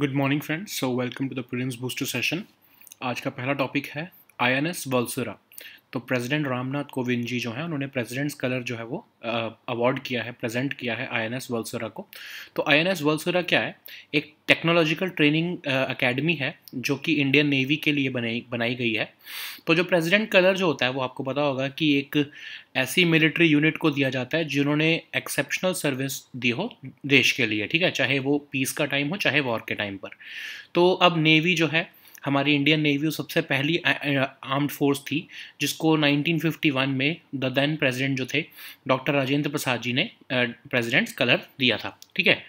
Good morning friends so welcome to the prelims booster session आज का पहला topic है आई एन एस वल्सरा तो प्रेसिडेंट रामनाथ कोविंद जी जो हैं उन्होंने प्रेसिडेंट्स कलर जो है वो अवार्ड किया है प्रेजेंट किया है आई एन एस वल्सरा को तो आई एन एस वल्सरा क्या है एक टेक्नोलॉजिकल ट्रेनिंग अकेडमी है जो कि इंडियन नेवी के लिए बनाई बनाई गई है तो जो प्रेसिडेंट कलर जो होता है वो आपको पता होगा कि एक ऐसी मिलिट्री यूनिट को दिया जाता है जिन्होंने एक्सेप्शनल सर्विस दी हो देश के लिए ठीक है चाहे वो पीस का टाइम हो चाहे वॉर के टाइम पर तो अब नेवी जो है हमारी इंडियन नेवी सबसे पहली आर्म्ड फोर्स थी जिसको 1951 में द देन प्रेसिडेंट जो थे डॉक्टर राजेंद्र प्रसाद जी ने प्रेसिडेंट कलर दिया था ठीक है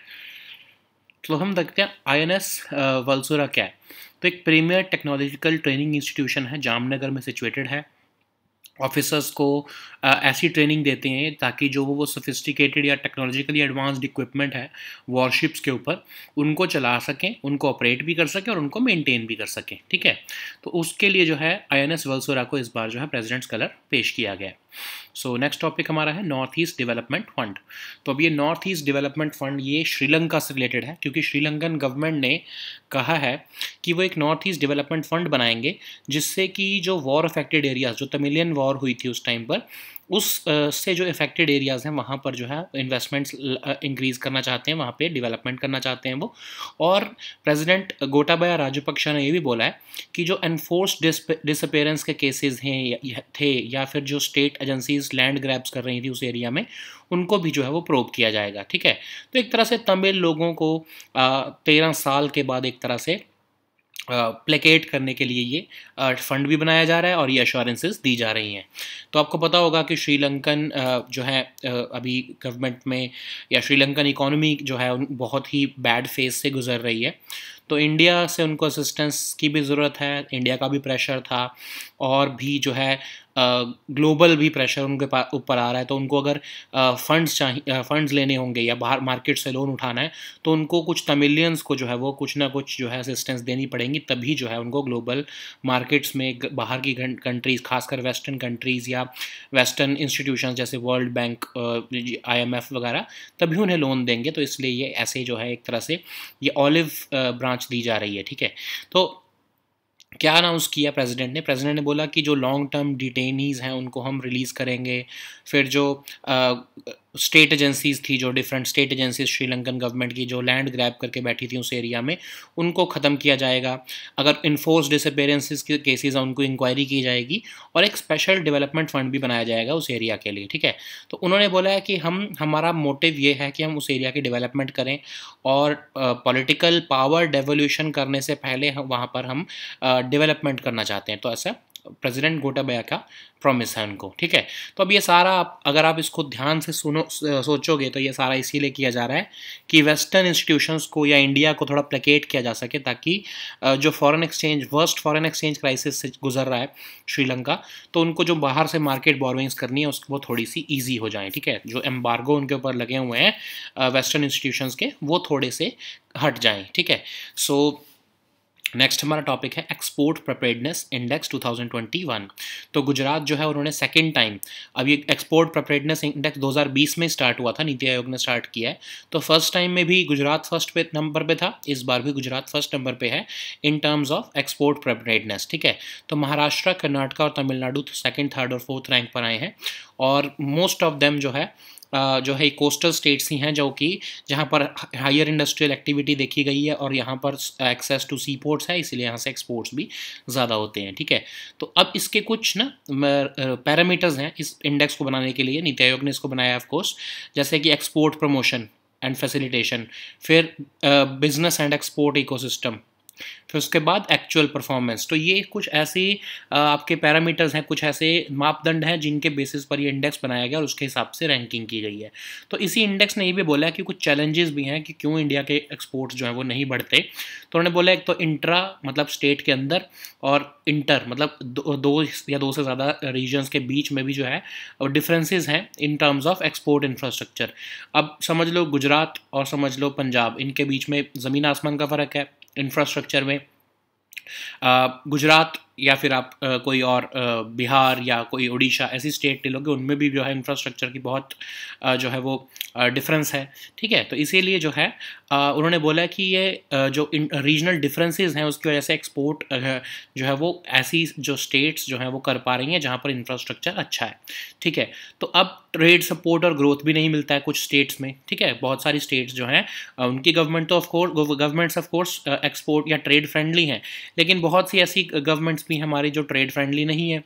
तो हम देखते हैं आई एन एस वलसुरा क्या है तो एक प्रीमियर टेक्नोलॉजिकल ट्रेनिंग इंस्टीट्यूशन है जामनगर में सिचुएटेड है ऑफिसर्स को ऐसी ट्रेनिंग देते हैं ताकि जो वो सोफिस्टिकेटेड या टेक्नोलॉजिकली एडवांस्ड इक्विपमेंट है वॉरशिप्स के ऊपर उनको चला सकें उनको ऑपरेट भी कर सकें और उनको मेंटेन भी कर सकें ठीक है तो उसके लिए जो है आई एन एस को इस बार जो है प्रेजिडेंट्स कलर पेश किया गया सो नेक्स्ट टॉपिक हमारा है नॉर्थ ईस्ट डेवलपमेंट फंड तो अब ये नॉर्थ ईस्ट डेवलपमेंट फंड ये श्रीलंका से रिलेटेड है क्योंकि श्रीलंकन गवर्नमेंट ने कहा है कि वो एक नॉर्थ ईस्ट डेवलपमेंट फंड बनाएंगे जिससे कि जो वॉर अफेक्टेड एरियाज जो तमिलियन वॉर हुई थी उस टाइम पर उस से जो इफेक्टेड एरियाज़ हैं वहाँ पर जो है इन्वेस्टमेंट्स इंक्रीज़ करना चाहते हैं वहाँ पे डेवलपमेंट करना चाहते हैं वो और प्रेसिडेंट गोटाबाया राजपक्षा ने ये भी बोला है कि जो एनफोर्स डिसअपेयरेंस के केसेस हैं थे या फिर जो स्टेट एजेंसीज लैंड ग्रैब्स कर रही थी उस एरिया में उनको भी जो है वो प्रोव किया जाएगा ठीक है तो एक तरह से तमिल लोगों को तेरह साल के बाद एक तरह से प्लेकेट करने के लिए ये फंड भी बनाया जा रहा है और ये अश्योरेंसेज दी जा रही हैं तो आपको पता होगा कि श्रीलंकन जो है अभी गवर्नमेंट में या श्रीलंकन इकोनॉमी जो है बहुत ही बैड फेज से गुजर रही है तो इंडिया से उनको असिस्टेंस की भी ज़रूरत है इंडिया का भी प्रेशर था और भी जो है ग्लोबल भी प्रेशर उनके ऊपर आ रहा है तो उनको अगर फंड्स चाहिए फंड्स लेने होंगे या बाहर मार्केट से लोन उठाना है तो उनको कुछ तमिलियंस को जो है वो कुछ ना कुछ जो है असिस्टेंस देनी पड़ेगी तभी जो है उनको ग्लोबल मार्केट्स में बाहर की कंट्रीज़ खासकर वेस्टर्न कंट्रीज़ या वेस्टर्न इंस्टीट्यूशन जैसे वर्ल्ड बैंक आई वगैरह तभी उन्हें लोन देंगे तो इसलिए ये ऐसे जो है एक तरह से ये ऑलिव ब्रांच जांच दी जा रही है ठीक है तो क्या अनाउंस किया प्रेसिडेंट ने प्रेसिडेंट ने बोला कि जो लॉन्ग टर्म डिटेनीज हैं उनको हम रिलीज़ करेंगे फिर जो स्टेट एजेंसीज थी जो different state agencies Sri Lankan government की जो लैंड ग्रैब करके बैठी थी उस एरिया में उनको ख़त्म किया जाएगा अगर इन्फोर्स डिसअपेरेंसेज के केसेज हैं उनको इंक्वायरी की जाएगी और एक स्पेशल डेवलपमेंट फंड भी बनाया जाएगा उस एरिया के लिए ठीक है तो उन्होंने बोला है कि हम हमारा मोटिव ये है कि हम उस एरिया की डेवलपमेंट करें और पॉलिटिकल पावर डेवोल्यूशन करने से पहले वहाँ पर हम डेवलपमेंट करना चाहते हैं तो ऐसा प्रेसिडेंट गोटाबया का प्रॉमिस है उनको ठीक है तो अब ये सारा अगर आप इसको ध्यान से सुनो सोचोगे तो ये सारा इसीलिए किया जा रहा है कि वेस्टर्न इंस्टीट्यूशंस को या इंडिया को थोड़ा प्लेकेट किया जा सके ताकि जो foreign exchange worst foreign exchange crisis से गुजर रहा है श्रीलंका तो उनको जो बाहर से मार्केट बॉरोइंग्स करनी है उसको थोड़ी सी ईजी हो जाए ठीक है जो एम्बार्गो उनके ऊपर लगे हुए हैं वेस्टर्न इंस्टीट्यूशन के वो थोड़े से हट जाएँ ठीक है सो so, नेक्स्ट हमारा टॉपिक है एक्सपोर्ट प्रपेडनेस इंडेक्स 2021 तो गुजरात जो है उन्होंने सेकेंड टाइम अब ये एक्सपोर्ट प्रपेडनेस इंडेक्स 2020 में स्टार्ट हुआ था नीति आयोग ने स्टार्ट किया है तो फर्स्ट टाइम में भी गुजरात फर्स्ट पे नंबर पे था इस बार भी गुजरात फर्स्ट नंबर पे है in terms of export preparedness ठीक है तो महाराष्ट्र कर्नाटका और तमिलनाडु तो सेकेंड थर्ड और फोर्थ रैंक पर आए हैं और मोस्ट ऑफ देम जो है जो है कोस्टल स्टेट्स ही हैं जो कि जहाँ पर हायर इंडस्ट्रियल एक्टिविटी देखी गई है और यहाँ पर एक्सेस टू सी पोर्ट्स है इसीलिए यहाँ से एक्सपोर्ट्स भी ज़्यादा होते हैं ठीक है तो अब इसके कुछ ना पैरामीटर्स हैं इस इंडेक्स को बनाने के लिए नीति आयोग ने इसको बनाया ऑफकोर्स जैसे कि एक्सपोर्ट प्रमोशन एंड फैसिलिटेशन फिर बिजनेस एंड एक्सपोर्ट इकोसिस्टम फिर उसके बाद एक्चुअल परफॉर्मेंस तो ये कुछ ऐसे आपके पैरामीटर्स हैं कुछ ऐसे मापदंड हैं जिनके बेसिस पर ये इंडेक्स बनाया गया और उसके हिसाब से रैंकिंग की गई है तो इसी इंडेक्स ने ये भी बोला कि कुछ चैलेंजेस भी हैं कि क्यों इंडिया के एक्सपोर्ट्स जो हैं वो नहीं बढ़ते तो उन्होंने बोला एक तो इंट्रा मतलब स्टेट के अंदर और इंटर मतलब दो, दो या दो से ज़्यादा रीजन्स के बीच में भी जो है डिफरेंसेस हैं in terms of export infrastructure अब समझ लो गुजरात और समझ लो पंजाब इनके बीच में ज़मीन आसमान का फ़र्क है इंफ्रास्ट्रक्चर में गुजरात या फिर आप आ, कोई और आ, बिहार या कोई उड़ीसा ऐसी स्टेट ले लोगे उनमें भी जो है इंफ्रास्ट्रक्चर की बहुत आ, जो है वो डिफरेंस है ठीक है तो इसीलिए जो है उन्होंने बोला कि ये जो रीजनल डिफरेंसेस हैं उसकी वजह से एक्सपोर्ट जो है वो ऐसी जो स्टेट्स जो हैं वो कर पा रही हैं जहाँ पर इंफ्रास्ट्रक्चर अच्छा है ठीक है तो अब ट्रेड सपोर्ट और ग्रोथ भी नहीं मिलता है कुछ स्टेट्स में ठीक है बहुत सारी स्टेट्स जो हैं उनकी गवर्नमेंट तो ऑफकोर्स गवर्नमेंट्स ऑफकोर्स एक्सपोर्ट या ट्रेड फ्रेंडली हैं लेकिन बहुत सी ऐसी गवर्नमेंट इन्वेस्टमेंट्स भी हमारे जो ट्रेड फ्रेंडली नहीं है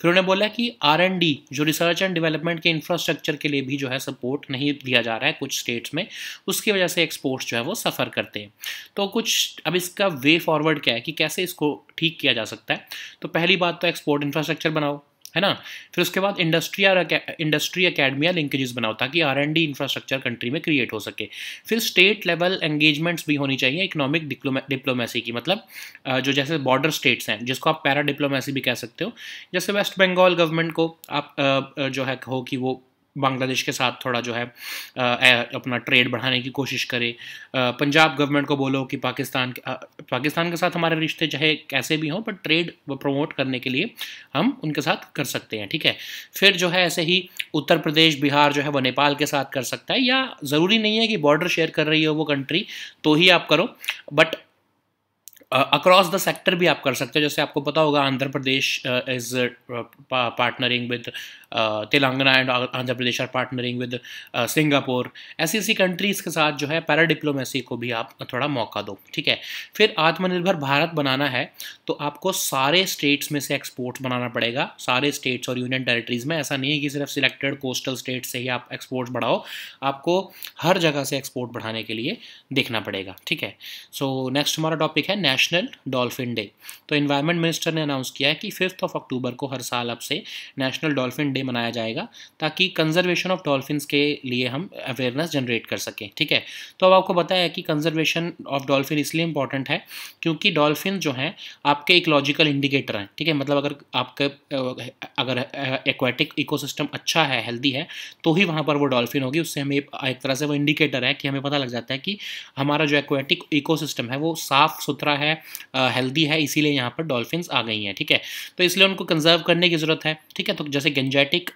फिर उन्होंने बोला कि आर एंड डी जो रिसर्च एंड डेवलपमेंट के इंफ्रास्ट्रक्चर के लिए भी जो है सपोर्ट नहीं दिया जा रहा है कुछ स्टेट्स में उसकी वजह से एक्सपोर्ट्स जो है वो सफ़र करते हैं तो कुछ अब इसका वे फॉरवर्ड क्या है कि कैसे इसको ठीक किया जा सकता है तो पहली बात तो एक्सपोर्ट इंफ्रास्ट्रक्चर बनाओ है ना फिर उसके बाद और इंडस्ट्री अकेडमिया लिंकेजेस बनाओ ताकि R and D infrastructure country में क्रिएट हो सके फिर स्टेट लेवल एंगेजमेंट्स भी होनी चाहिए इकोनॉमिक डिप्लोमेसी की मतलब जो जैसे बॉर्डर स्टेट्स हैं जिसको आप पैरा डिप्लोमेसी भी कह सकते हो जैसे वेस्ट बंगाल गवर्नमेंट को आप जो है कहो कि वो बांग्लादेश के साथ थोड़ा जो है अपना ट्रेड बढ़ाने की कोशिश करे पंजाब गवर्नमेंट को बोलो कि पाकिस्तान पाकिस्तान के साथ हमारे रिश्ते चाहे कैसे भी हों पर ट्रेड प्रमोट करने के लिए हम उनके साथ कर सकते हैं ठीक है फिर जो है ऐसे ही उत्तर प्रदेश बिहार जो है वो नेपाल के साथ कर सकता है या ज़रूरी नहीं है कि बॉर्डर शेयर कर रही हो वो कंट्री तो ही आप करो बट अक्रॉस द सेक्टर भी आप कर सकते हो जैसे आपको पता होगा Andhra Pradesh is partnering with Telangana and Andhra Pradesh are partnering with Singapore ऐसी ऐसी कंट्रीज़ के साथ जो है पैरा डिप्लोमेसी को भी आप थोड़ा मौका दो ठीक है फिर आत्मनिर्भर भारत बनाना है तो आपको सारे स्टेट्स में से एक्सपोर्ट्स बनाना पड़ेगा सारे स्टेट्स और यूनियन टेरिटरीज़ में ऐसा नहीं है कि सिर्फ सिलेक्टेड कोस्टल स्टेट से ही आप एक्सपोर्ट्स बढ़ाओ आपको हर जगह से एक्सपोर्ट बढ़ाने के लिए देखना पड़ेगा ठीक है सो नेक्स्ट हमारा टॉपिक है नेशनल नेशनल डॉल्फिन डे तो इन्वायरमेंट मिनिस्टर ने अनाउंस किया है कि फिफ्थ ऑफ अक्टूबर को हर साल अब से नेशनल डॉल्फिन डे मनाया जाएगा ताकि कंजर्वेशन ऑफ डॉल्फिन्स के लिए हम अवेयरनेस जनरेट कर सकें ठीक है तो अब आपको बताया कि कंजर्वेशन ऑफ डॉल्फिन इसलिए इंपॉर्टेंट है क्योंकि डॉल्फिन जो हैं आपके इकोलॉजिकल इंडिकेटर हैं ठीक है मतलब अगर आपके अगर एक्वेटिक इकोसिस्टम अच्छा है हेल्दी है तो ही वहाँ पर वो डॉल्फिन होगी उससे हमें एक तरह से वो इंडिकेटर है कि हमें पता लग जाता है कि हमारा जो एक्वेटिक इकोसिस्टम है वो साफ़ सुथरा है है हेल्दी है इसीलिए यहाँ पर डॉल्फिन आ गई हैं ठीक है तो इसलिए उनको कंजर्व करने की ज़रूरत है ठीक है तो जैसे गेंजेटिक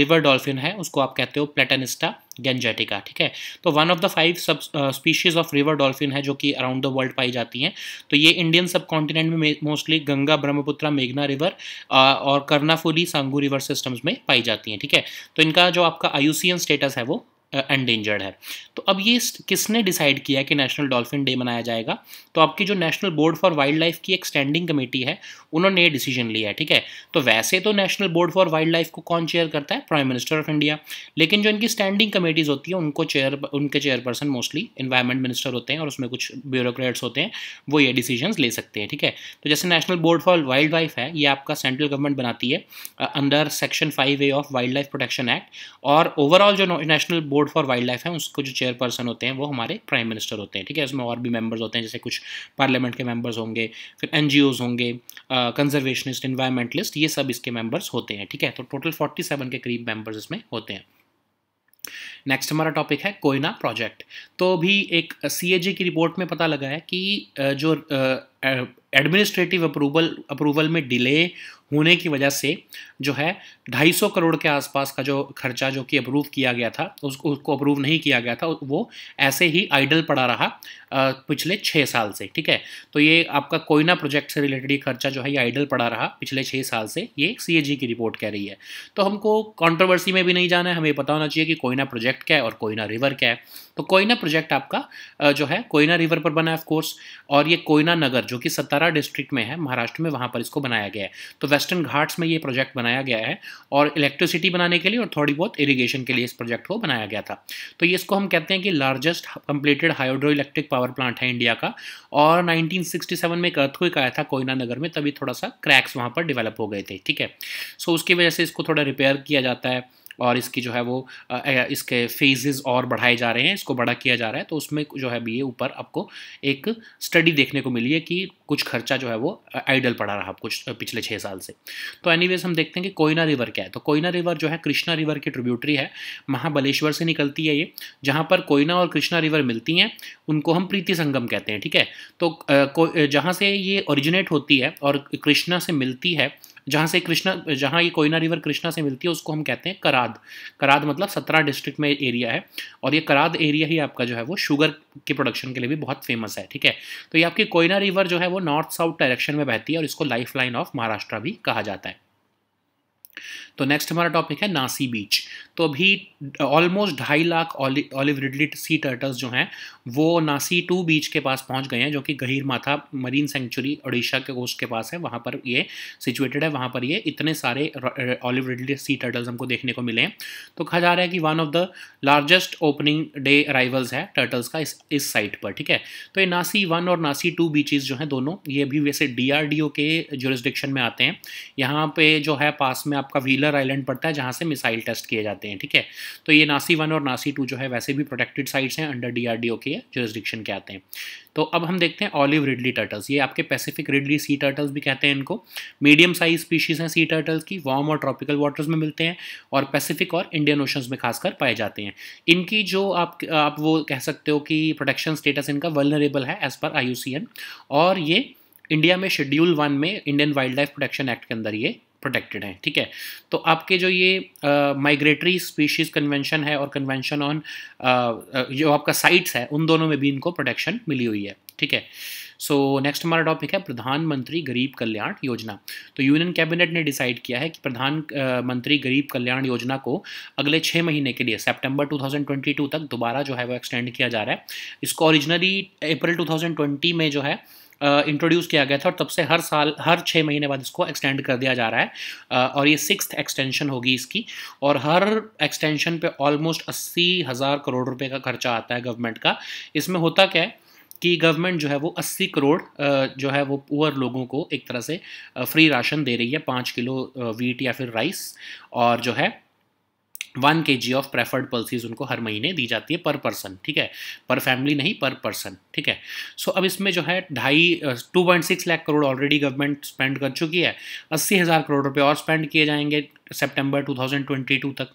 रिवर डॉल्फिन है उसको आप कहते हो प्लेटनिस्टा गेंजेटिका ठीक है तो one of the five subspecies of river dolphin है जो कि अराउंड द वर्ल्ड पाई जाती हैं तो ये इंडियन सब कॉन्टिनेंट में मोस्टली गंगा ब्रह्मपुत्रा मेघना रिवर और कर्नाफुली सांगू रिवर सिस्टम्स में पाई जाती हैं ठीक है तो इनका जो आपका आयुसियन स्टेटस है वो एंडेंजर्ड है तो अब ये किसने डिसाइड किया कि नेशनल डॉल्फिन डे मनाया जाएगा तो आपकी जो national board for wildlife की एक स्टैंडिंग कमेटी है उन्होंने ये डिसीजन लिया है ठीक है तो वैसे तो national board for wildlife को कौन चेयर करता है प्राइम मिनिस्टर ऑफ इंडिया लेकिन जो इनकी स्टैंडिंग कमेटीज़ होती है उनको चेयर उनके चेयरपर्सन मोस्टली इन्वायरमेंट मिनिस्टर होते हैं और उसमें कुछ ब्यूरोक्रेट्स होते हैं वो ये डिसीजन ले सकते हैं ठीक है तो जैसे national board for wildlife है ये आपका सेंट्रल गवर्नमेंट बनाती है under section five A of wildlife protection act और ओवरऑल जो national board for wildlife है उसको जो चेयरपर्सन होते हैं वो हमारे प्राइम मिनिस्टर होते हैं ठीक है उसमें और भी मेम्बर्स होते हैं जैसे कुछ पार्लियामेंट के मेम्बर्स होंगे फिर एन होंगे कंजर्वेशनिस्ट इन्वायरमेंटलिस्ट ये सब इसके मेम्बर्स होते हैं ठीक है तो टोटल फोर्टी के करीब मेम्बर्स इसमें होते हैं नेक्स्ट हमारा टॉपिक है कोयना प्रोजेक्ट तो भी एक सी की रिपोर्ट में पता लगा है कि जो एडमिनिस्ट्रेटिव अप्रूवल अप्रूवल में डिले होने की वजह से जो है 250 करोड़ के आसपास का जो खर्चा जो कि अप्रूव किया गया था उसको उसको अप्रूव नहीं किया गया था वो ऐसे ही आइडल पड़ा रहा पिछले छः साल से ठीक है तो ये आपका कोयना प्रोजेक्ट से रिलेटेड ये खर्चा जो है ये आइडल पड़ा रहा पिछले छः साल से ये सी की रिपोर्ट कह रही है तो हमको कॉन्ट्रोवर्सी में भी नहीं जाना है हमें पता होना चाहिए कि कोयना प्रोजेक्ट क्या है और कोयना रिवर क्या है तो कोयना प्रोजेक्ट आपका जो है कोयना रिवर पर बना है ऑफकोर्स और ये कोयना नगर जो कि सतारा डिस्ट्रिक्ट में है महाराष्ट्र में वहाँ पर इसको बनाया गया है तो वेस्टर्न घाट्स में ये प्रोजेक्ट बनाया गया है और इलेक्ट्रिसिटी बनाने के लिए और थोड़ी बहुत इरीगेशन के लिए इस प्रोजेक्ट को बनाया गया था तो ये इसको हम कहते हैं कि largest completed hydroelectric power plant है इंडिया का और नाइनटीन में एक अर्थक्विक आया था कोयना नगर में तभी थोड़ा सा क्रैक्स वहाँ पर डिवेलप हो गए थे ठीक है सो उसकी वजह से इसको थोड़ा रिपेयर किया जाता है और इसकी जो है वो इसके फेजेस और बढ़ाए जा रहे हैं इसको बड़ा किया जा रहा है तो उसमें जो है बी ऊपर आपको एक स्टडी देखने को मिली है कि कुछ खर्चा जो है वो आइडल पड़ा रहा कुछ पिछले छः साल से तो एनीवेज हम देखते हैं कि कोयना रिवर क्या है तो कोयना रिवर जो है कृष्णा रिवर की ट्रिब्यूटरी है महाबलेश्वर से निकलती है ये जहाँ पर कोयना और कृष्णा रिवर मिलती हैं उनको हम प्रीति संगम कहते हैं ठीक है तो जहाँ से ये ओरिजिनेट होती है और कृष्णा से मिलती है जहाँ से कृष्णा जहाँ ये कोयना रिवर कृष्णा से मिलती है उसको हम कहते हैं कराद कराद मतलब सत्रह डिस्ट्रिक्ट में एरिया है और ये कराद एरिया ही आपका जो है वो शुगर के प्रोडक्शन के लिए भी बहुत फेमस है ठीक है तो ये आपकी कोयना रिवर जो है वो नॉर्थ साउथ डायरेक्शन में बहती है और इसको लाइफ ऑफ महाराष्ट्र भी कहा जाता है तो नेक्स्ट हमारा टॉपिक है नासी बीच तो अभी ऑलमोस्ट uh, ढाई lakh olive ridley sea turtles जो हैं वो नासी टू बीच के पास पहुंच गए हैं जो कि गहिर माथा मरीन सेंचुरी उड़ीसा के कोस्ट के पास है वहाँ पर ये सिचुएटेड है वहाँ पर ये इतने सारे ऑलिव रिडली सी टर्टल्स हमको देखने को मिले हैं तो कहा जा रहा है कि one of the largest opening day arrivals है टर्टल्स का इस इस साइट पर ठीक है तो ये नासी वन और नासी टू बीच जो हैं दोनों ये अभी वैसे डी के जोरिस्डिक्शन में आते हैं यहाँ पर जो है पास में आपका व्हीलर मिलर आइलैंड पड़ता है जहाँ से मिसाइल टेस्ट किए जाते हैं ठीक है तो ये नासी वन और नासी टू जो है वैसे भी प्रोटेक्टेड साइट्स हैं अंडर डीआरडीओ के जोरिस्डिक्शन के आते हैं तो अब हम देखते हैं ऑलिव रिडली टर्टल्स ये आपके पैसिफिक रिडली सी टर्टल्स भी कहते हैं इनको मीडियम साइज स्पीशीज़ हैं सी टर्टल्स की वार्म और ट्रॉपिकल वाटर्स में मिलते हैं और पैसिफिक और इंडियन ओशंस में खासकर पाए जाते हैं इनकी जो आप आप वो कह सकते हो कि प्रोटेक्शन स्टेटस इनका वर्नरेबल है एज़ पर आई और ये इंडिया में शेड्यूल वन में Indian wildlife protection act के अंदर ये प्रोटेक्टेड हैं ठीक है तो आपके जो ये माइग्रेटरी स्पीशीज़ कन्वेंशन है और कन्वेंशन ऑन जो आपका साइट्स है उन दोनों में भी इनको प्रोटेक्शन मिली हुई है ठीक है सो नेक्स्ट हमारा टॉपिक है प्रधानमंत्री गरीब कल्याण योजना तो यूनियन कैबिनेट ने डिसाइड किया है कि प्रधानमंत्री गरीब कल्याण योजना को अगले छः महीने के लिए सितंबर 2022 तक दोबारा जो है वो एक्सटेंड किया जा रहा है इसको ओरिजिनली अप्रैल 2020 में जो है इंट्रोड्यूस किया गया था और तब से हर साल हर छः महीने बाद इसको एक्सटेंड कर दिया जा रहा है और ये सिक्स एक्सटेंशन होगी इसकी और हर एक्सटेंशन पे ऑलमोस्ट अस्सी हज़ार करोड़ रुपए का खर्चा आता है गवर्नमेंट का इसमें होता क्या है कि गवर्नमेंट जो है वो 80 करोड़ जो है वो पुअर लोगों को एक तरह से फ्री राशन दे रही है पाँच किलो वीट या फिर राइस और जो है one K G of preferred policies उनको हर महीने दी जाती है पर पर्सन ठीक है पर फैमिली नहीं पर पर्सन ठीक है सो so, अब इसमें जो है ढाई two point six lakh crore already government spend कर चुकी है अस्सी हज़ार करोड़ रुपये और स्पेंड किए जाएंगे सितंबर 2022 तक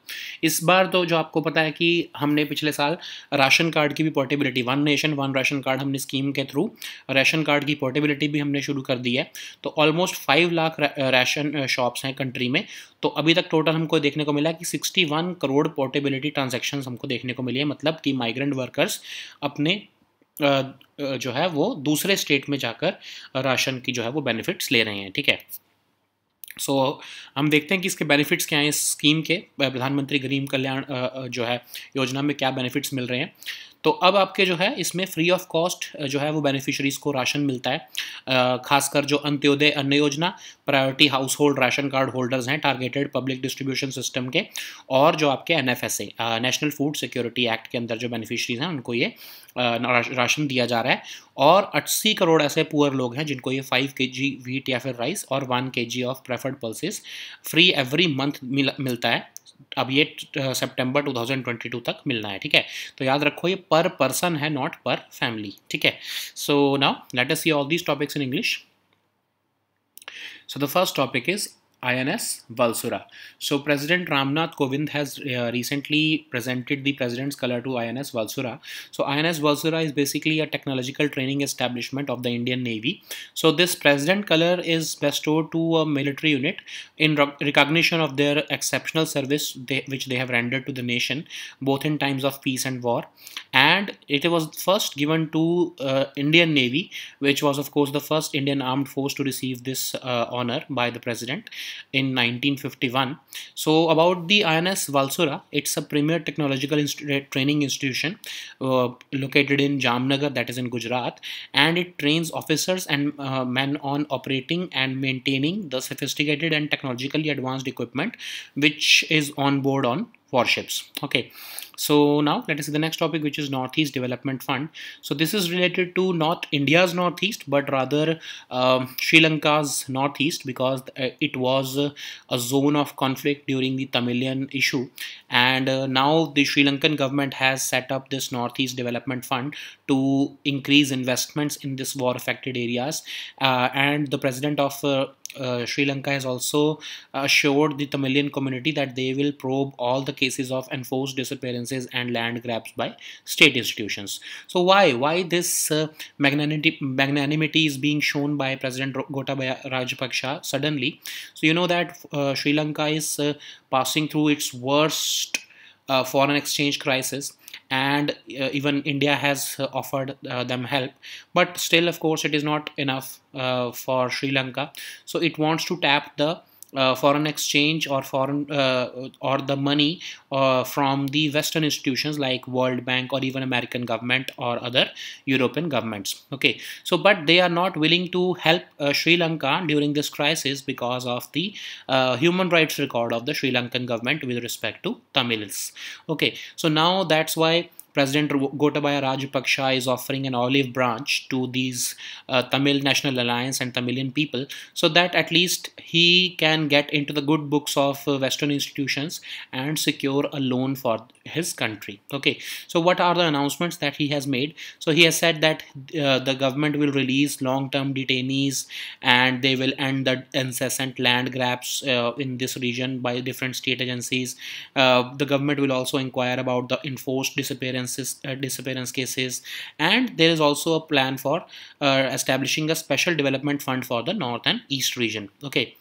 इस बार तो जो आपको पता है कि हमने पिछले साल राशन कार्ड की भी portability one nation one ration card हमने स्कीम के थ्रू राशन कार्ड की पोर्टेबिलिटी भी हमने शुरू कर दी है तो almost five lakh ration shops हैं कंट्री में तो अभी तक टोटल हमको देखने को मिला कि सिक्सटी करोड़ पोर्टेबिलिटी ट्रांजेक्शन हमको देखने को मिली है मतलब कि माइग्रेंट वर्कर्स अपने जो है वो दूसरे स्टेट में जाकर राशन की जो है वो बेनिफिट्स ले रहे हैं ठीक है सो so, हम देखते हैं कि इसके बेनिफिट्स क्या हैं इस स्कीम के प्रधानमंत्री गरीब कल्याण जो है योजना में क्या बेनिफिट्स मिल रहे हैं तो अब आपके जो है इसमें फ्री ऑफ कॉस्ट जो है वो बेनिफिशरीज़ को राशन मिलता है खासकर जो Antyodaya Anna Yojana priority household ration card holders हैं टारगेटेड पब्लिक डिस्ट्रीब्यूशन सिस्टम के और जो आपके N national food security act के अंदर जो बेनिफिशरीज़ हैं उनको ये राशन दिया जा रहा है और अस्सी करोड़ ऐसे पुअर लोग हैं जिनको ये फाइव के जी वीट या फिर राइस और one K G of preferred pulses free every month मिलता है अब ये सितंबर 2022 तक मिलना है ठीक है तो याद रखो ये पर पर्सन है नॉट पर फैमिली ठीक है so now let us see all these topics in English so the first topic is INS Valsura. So President Ramnath Kovind has uh, recently presented the president's color to INS Valsura. So INS Valsura is basically a technological training establishment of the Indian Navy. So this president color is bestowed to a military unit in recognition of their exceptional service they, which they have rendered to the nation both in times of peace and war and it was first given to uh, Indian Navy which was of course the first Indian armed force to receive this uh, honor by the president in 1951. So about the INS Valsura, it's a premier technological inst training institution uh, located in Jamnagar, that is in Gujarat, and it trains officers and uh, men on operating and maintaining the sophisticated and technologically advanced equipment which is on board on warships. Okay, so now let us see the next topic, which is Northeast Development Fund. So this is related to not India's Northeast, but rather um, Sri Lanka's Northeast because uh, it was uh, a zone of conflict during the Tamilian issue. And uh, now the Sri Lankan government has set up this Northeast Development Fund to increase investments in this war affected areas. Uh, and the president of uh, uh, Sri Lanka has also assured the Tamilian community that they will probe all the cases of enforced disappearances and land grabs by state institutions. So why why this uh, magnanimity, magnanimity is being shown by President Gotabaya Rajapaksa suddenly? So you know that uh, Sri Lanka is uh, passing through its worst uh, foreign exchange crisis and uh, even India has uh, offered uh, them help. But still, of course, it is not enough for Sri Lanka. So it wants to tap the uh, foreign exchange or foreign uh, or the money uh, from the western institutions like world bank or even american government or other european governments okay so but they are not willing to help uh, sri lanka during this crisis because of the uh, human rights record of the sri lankan government with respect to tamils okay so now that's why President Gotabaya Rajapaksha is offering an olive branch to these uh, Tamil National Alliance and Tamilian people so that at least he can get into the good books of uh, Western institutions and secure a loan for his country. Okay, so what are the announcements that he has made? So he has said that uh, the government will release long-term detainees and they will end the incessant land grabs uh, in this region by different state agencies. Uh, the government will also inquire about the enforced disappearance disappearances uh, disappearance cases and there is also a plan for uh, establishing a special development fund for the north and east region okay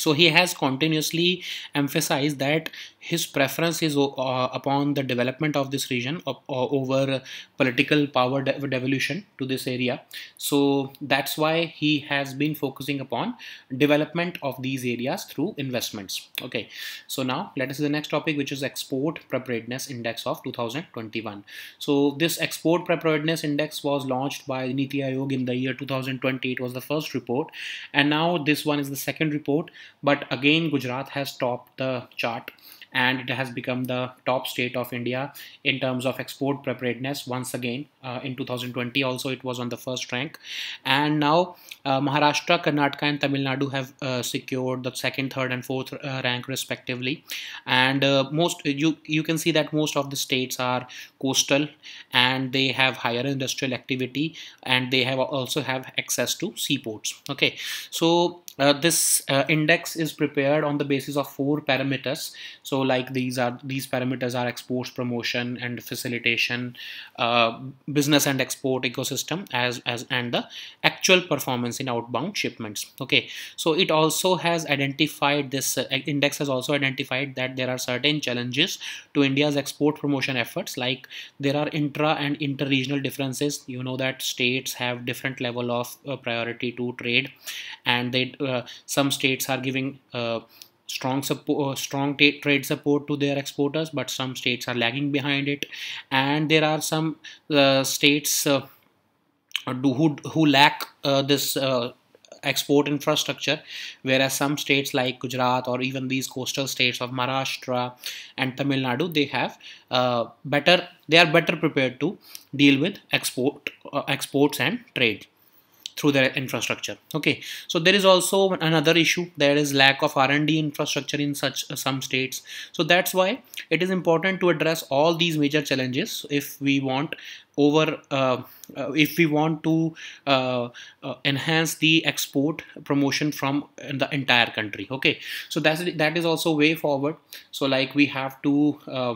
so he has continuously emphasized that his preference is uh, upon the development of this region uh, uh over political power devolution to this area so that's why he has been focusing upon development of these areas through investments okay so now let us see the next topic which is export preparedness index of 2021 so this export preparedness index was launched by Niti Aayog in the year 2020 it was the first report and now this one is the second report but again, Gujarat has topped the chart and it has become the top state of India in terms of export preparedness once again. Uh, in 2020 also it was on the first rank and now uh, Maharashtra, Karnataka and Tamil Nadu have uh, secured the second, third and fourth uh, rank respectively and uh, most you you can see that most of the states are coastal and they have higher industrial activity and they have also have access to seaports okay so uh, this uh, index is prepared on the basis of four parameters so like these are these parameters are exports promotion and facilitation uh, business and export ecosystem as as and the actual performance in outbound shipments okay so it also has identified this uh, index has also identified that there are certain challenges to India's export promotion efforts like there are intra and inter-regional differences you know that states have different level of uh, priority to trade and they uh, uh, some states are giving uh, strong support uh, strong trade support to their exporters but some states are lagging behind it and there are some uh, states uh, who who lack uh, this export infrastructure whereas some states like Gujarat or even these coastal states of Maharashtra and Tamil Nadu they have uh, better they are better prepared to deal with export uh, exports and trade through their infrastructure okay so there is also another issue there is lack of R&D infrastructure in such uh, some states so that's why it is important to address all these major challenges if we want over uh, uh, if we want to uh, uh enhance the export promotion from uh, the entire country okay so that's that is also way forward so like we have to uh,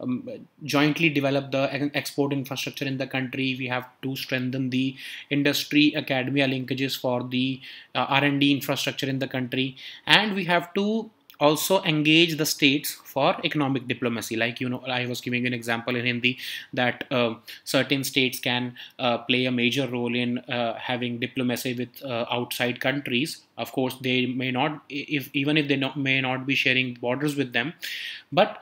um, jointly develop the export infrastructure in the country. We have to strengthen the industry academia linkages for the uh, R&D infrastructure in the country, and we have to also engage the states for economic diplomacy like you know i was giving an example in hindi that uh, certain states can uh, play a major role in uh, having diplomacy with uh, outside countries of course they may not if even if they may not be sharing borders with them but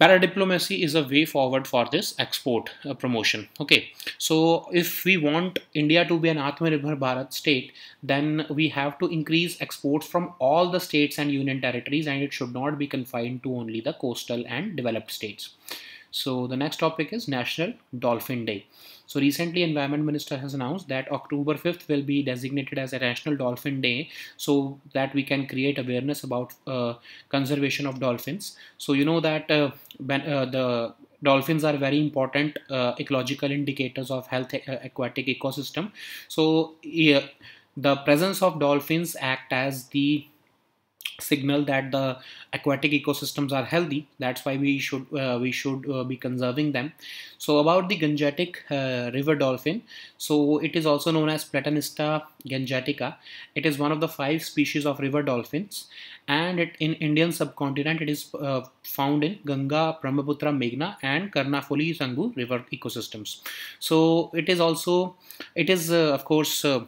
paradiplomacy is a way forward for this export uh, promotion okay so if we want india to be an atmanirbhar bharat state then we have to increase exports from all the states and union territories and it should not be confined to only the coastal and developed states so the next topic is national dolphin day so recently environment minister has announced that October 5th will be designated as a National Dolphin Day so that we can create awareness about uh, conservation of dolphins. So you know that uh, ben, uh, the dolphins are very important uh, ecological indicators of health uh, aquatic ecosystem. So the presence of dolphins act as the signal that the aquatic ecosystems are healthy that's why we should uh, we should uh, be conserving them so about the gangetic uh, river dolphin so it is also known as platanista gangetica it is one of the five species of river dolphins and it, in indian subcontinent it is uh, found in ganga brahmaputra meghna and karnafoli sangu river ecosystems so it is also it is uh, of course uh,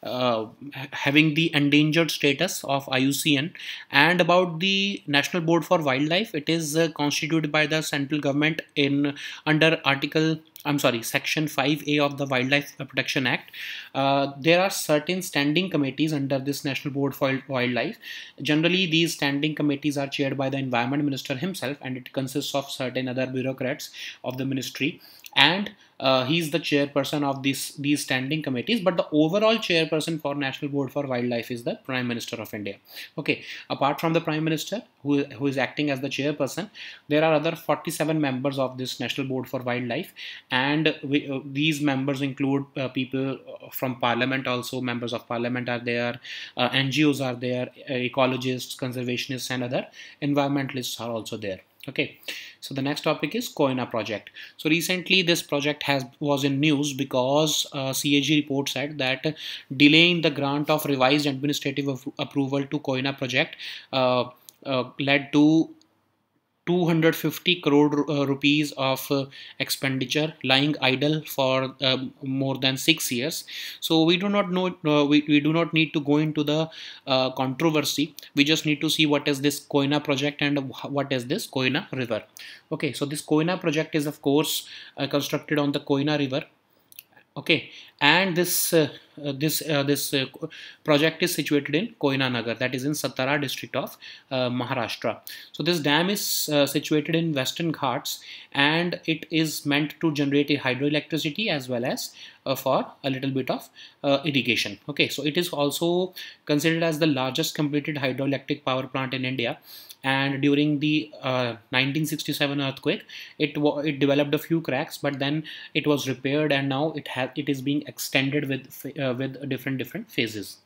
uh, having the endangered status of IUCN and about the National Board for Wildlife. It is uh, constituted by the central government in under Article I'm sorry, Section 5A of the Wildlife Protection Act. Uh, there are certain standing committees under this National Board for Wildlife. Generally, these standing committees are chaired by the Environment Minister himself and it consists of certain other bureaucrats of the ministry. And uh, he's the chairperson of these these standing committees, but the overall chairperson for National Board for Wildlife is the Prime Minister of India. Okay, apart from the Prime Minister, who, who is acting as the chairperson, there are other 47 members of this National Board for Wildlife, and we, uh, these members include uh, people uh, from Parliament, also members of Parliament are there, uh, NGOs are there, uh, ecologists, conservationists, and other environmentalists are also there okay so the next topic is Koina project so recently this project has was in news because uh, CAG report said that delaying the grant of revised administrative approval to Koina project uh, uh, led to 250 crore uh, rupees of uh, expenditure lying idle for uh, more than six years so we do not know uh, we, we do not need to go into the uh, controversy we just need to see what is this koina project and what is this koina river okay so this koina project is of course constructed on the koina river okay and this uh, this uh, this uh, project is situated in Koina Nagar, that is in Satara district of Maharashtra. So this dam is situated in Western Ghats, and it is meant to generate a hydroelectricity as well as for a little bit of irrigation. Okay, so it is also considered as the largest completed hydroelectric power plant in India and during the uh, 1967 earthquake it it developed a few cracks but then it was repaired and now it has it is being extended with uh, uh, with different different phases.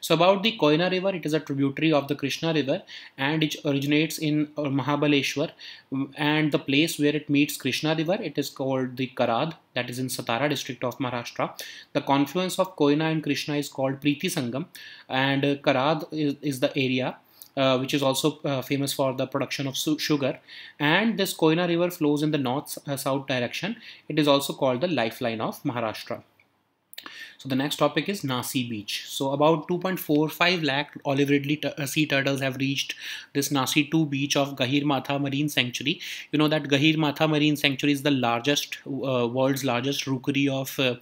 So about the Koina river, it is a tributary of the Krishna river and it originates in uh, Mahabaleshwar and the place where it meets Krishna river, it is called the Karad that is in Satara district of Maharashtra. The confluence of Koina and Krishna is called Priti Sangam and uh, Karad is, is the area uh, which is also uh, famous for the production of sugar. And this Koina River flows in the north-south uh, direction. It is also called the lifeline of Maharashtra. So the next topic is Nasi Beach. So about 2.45 lakh Olive Ridley uh, sea turtles have reached this Nasi 2 beach of Gahir Matha Marine Sanctuary. You know that Gahir Matha Marine Sanctuary is the largest, uh, world's largest rookery of uh,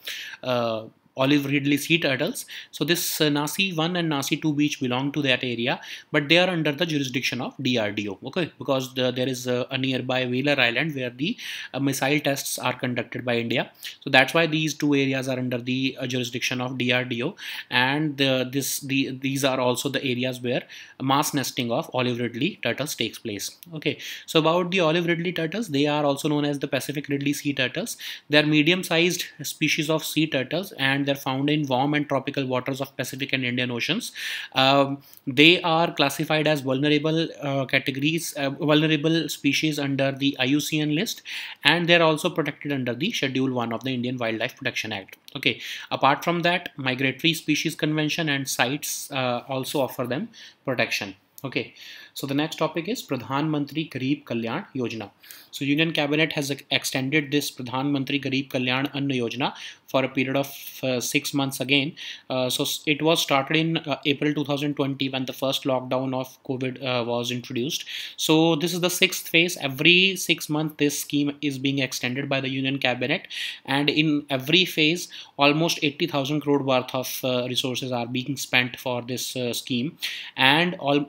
uh, olive ridley sea turtles. So this uh, Nasi 1 and Nasi 2 beach belong to that area, but they are under the jurisdiction of DRDO, okay, because the, there is a, a nearby Wheeler Island where the uh, missile tests are conducted by India. So that's why these two areas are under the uh, jurisdiction of DRDO and the, this the, these are also the areas where mass nesting of olive ridley turtles takes place. Okay, so about the olive ridley turtles, they are also known as the Pacific ridley sea turtles. They are medium-sized species of sea turtles and they're found in warm and tropical waters of Pacific and Indian Oceans. Um, they are classified as vulnerable uh, categories, uh, vulnerable species under the IUCN list and they're also protected under the Schedule 1 of the Indian Wildlife Protection Act. Okay, apart from that, Migratory Species Convention and sites uh, also offer them protection. Okay. So the next topic is Pradhan Mantri Garib Kalyan Yojana. So Union Cabinet has extended this Pradhan Mantri Garib Kalyan Anna Yojana for a period of uh, six months again. Uh, so it was started in uh, April 2020 when the first lockdown of COVID uh, was introduced. So this is the sixth phase. Every six months this scheme is being extended by the Union Cabinet and in every phase almost 80,000 crore worth of uh, resources are being spent for this uh, scheme and all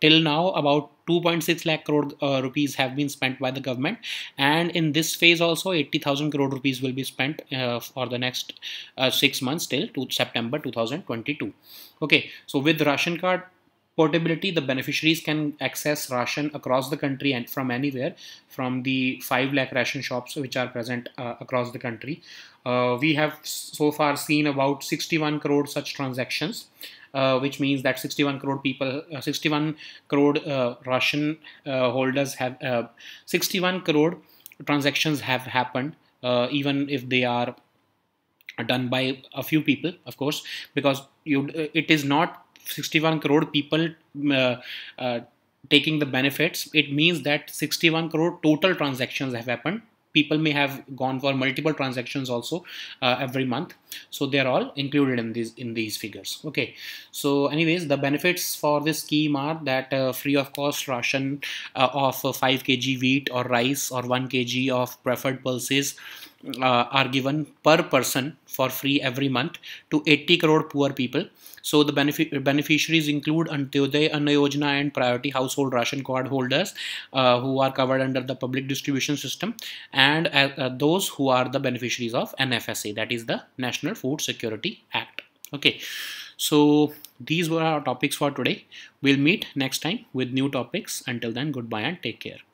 till now now about 2.6 lakh crore uh, rupees have been spent by the government and in this phase also 80000 crore rupees will be spent uh, for the next uh, 6 months till to september 2022 okay so with ration card Portability, the beneficiaries can access ration across the country and from anywhere, from the 5 lakh ration shops which are present uh, across the country. Uh, we have so far seen about 61 crore such transactions. Uh, which means that 61 crore people, uh, 61 crore uh, uh holders have uh, 61 crore transactions have happened, uh, even if they are done by a few people, of course, because you, it is not 61 crore people uh, uh, taking the benefits, it means that 61 crore total transactions have happened. People may have gone for multiple transactions also uh, every month. So they're all included in these in these figures. Okay. So anyways, the benefits for this scheme are that uh, free of cost ration uh, of 5 kg wheat or rice or 1 kg of preferred pulses uh, are given per person for free every month to 80 crore poor people so the benefic beneficiaries include Antyodaya Anna Yojana and priority household ration card holders uh, who are covered under the public distribution system and uh, uh those who are the beneficiaries of NFSA that is the National Food Security Act. Okay, so these were our topics for today. We'll meet next time with new topics. Until then, goodbye and take care.